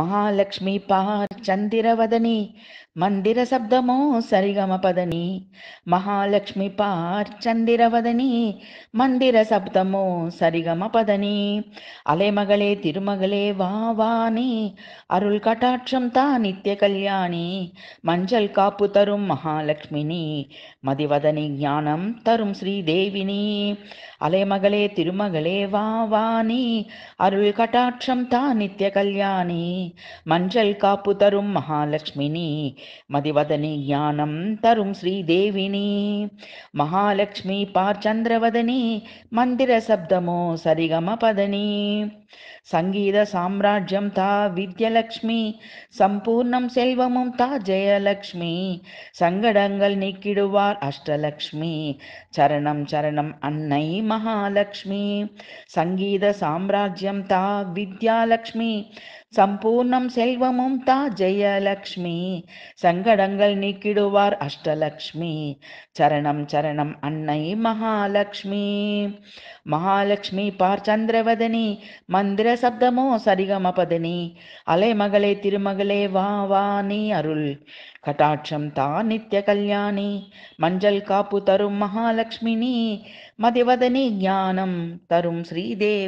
మహాలక్ష్మి పార్చందిరవదని మందిర శబ్దమో సరిగమ పదని మహాలక్ష్మి పార్చందిరవదని మందిర శబ్దమో సరిగమ పదని అలేమగలే తిరుమగలే వావాని అరుల్ కటాక్షం తా నిత్య కళ్యాణి మంజల్ కాపు తరుం మహాలక్ష్మిని మదివదని జ్ఞానం తరుం శ్రీదేవిని అలేమగలే తిరుమగలే వావాని అరుల్ కటాక్షం తా నిత్య కళ్యాణి மஞ்சள் కాపు తరుం మహాలక్ష్మిని మదివదని జ్ఞానం తరుం శ్రీదేవిని మహాలక్ష్మి పార్చంద్రవదని మందిర శబ్దము సరిగమ పదని సంగీత సామ్రాజ్యం తా విద్యలక్ష్మి సంపూర్ణం సెల్వము తా జయలక్ష్మి సంగడంగల్ నిక్కిడువార్ అష్టలక్ష్మి చరణం చరణం అన్నై మహాలక్ష్మి సంగీత సామ్రాజ్యం తా విద్యాలక్ష్మి సంపూ பூர்ணம் செல்வமும் தா ஜெயலக்ஷ்மி சங்கடங்கள் நீக்கிடுவார் அஷ்டலக்ஷ்மி சரணம் சரணம் அன்னை மகாலக்ஷ்மி மகாலட்சுமி பார் சந்திரவதனி மந்திர சப்தமோ சரிகமபதனி அலைமகளே திருமகளே வா வா நீ அருள் கட்டாட்சம் தா நித்ய கல்யாணி மஞ்சள் காப்பு தரும் மகாலட்சுமி மதிவதனி ஞானம் தரும் ஸ்ரீதேவினி